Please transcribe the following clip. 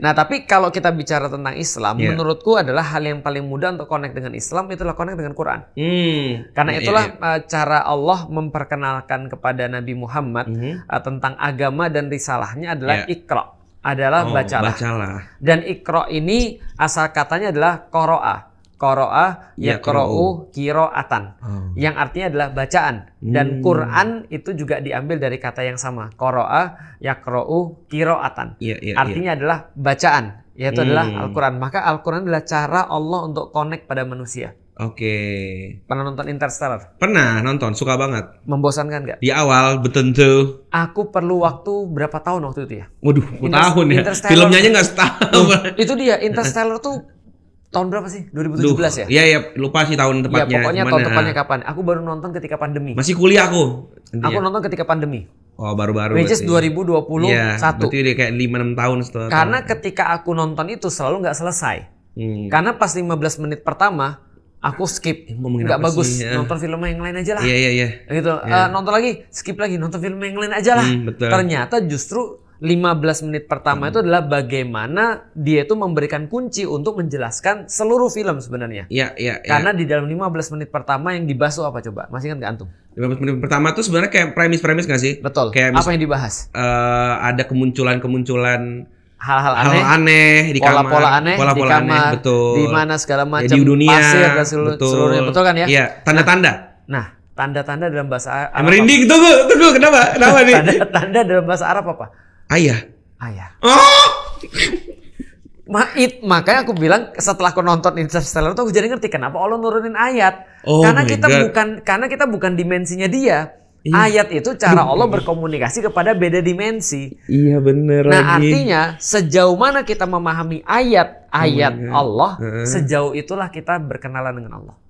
Nah, tapi kalau kita bicara tentang Islam, yeah. menurutku adalah hal yang paling mudah untuk connect dengan Islam itulah connect dengan Quran. Mm. Karena iya, iya, itulah yeah, iya. yeah. cara Allah memperkenalkan kepada Nabi Muhammad mm -hmm. tentang agama dan risalahnya adalah yeah. Iqra adalah oh, bacalah. bacalah. Dan Iqra ini asal katanya adalah koroah Qura'ah yaqra'u ya, qira'atan. hmm. Yang artinya adalah bacaan dan hmm. Quran itu juga diambil dari kata yang sama. Qura'ah yaqra'u qira'atan. ya, ya, ya. artinya ya. adalah bacaan, yaitu hmm. adalah Al-Qur'an. Maka Al-Qur'an adalah cara Allah untuk connect pada manusia. Oke. Okay. Pernah nonton Interstellar? Pernah nonton, suka banget. Membosankan nggak? Di awal, betul Aku perlu waktu berapa tahun waktu itu ya? Waduh, Inter tahun ya. Filmnya aja nggak setahun. itu dia, Interstellar tuh tahun berapa sih? 2017 Duh, ya? Iya iya lupa sih tahun iya, tepatnya. Ya, pokoknya tahun tepatnya kapan? Aku baru nonton ketika pandemi. Masih kuliah aku. Intinya. Aku nonton ketika pandemi. Oh, baru-baru. Which is 2021. Ya. Iya, berarti udah kayak 5 6 tahun setelah. Karena tahun. ketika aku nonton itu selalu nggak selesai. Hmm. Karena pas 15 menit pertama aku skip eh, nggak bagus sih, ya. nonton film yang lain aja lah iya iya iya gitu ya. Uh, nonton lagi skip lagi nonton film yang lain aja lah hmm, betul. ternyata justru 15 menit pertama hmm. itu adalah bagaimana dia itu memberikan kunci untuk menjelaskan seluruh film sebenarnya. Iya, iya. iya. Karena di dalam 15 menit pertama yang dibahas apa coba? Masih ingat enggak antum? 15 menit pertama itu sebenarnya kayak premis-premis nggak sih? Betul. Kayak apa yang dibahas? Uh, ada kemunculan-kemunculan hal-hal aneh, hal aneh di pola, kamar, pola aneh pola, -pola di kamar, aneh, betul. di mana segala macam, ya, di dunia, pasir dan seluruh, betul. seluruhnya, betul kan ya? Iya, nah, tanda-tanda. Nah, tanda-tanda nah, dalam bahasa Arab. Merinding, tunggu, tunggu, kenapa? Kenapa nih? Tanda-tanda dalam bahasa Arab apa? Ayah. Ayah. Oh! Ma it, makanya aku bilang setelah aku nonton Interstellar tuh aku jadi ngerti kenapa Allah nurunin ayat. Oh karena kita God. bukan karena kita bukan dimensinya dia. Iya. Ayat itu cara Allah berkomunikasi kepada beda dimensi. Iya benar. Nah lagi. artinya sejauh mana kita memahami ayat-ayat oh Allah, uh. sejauh itulah kita berkenalan dengan Allah.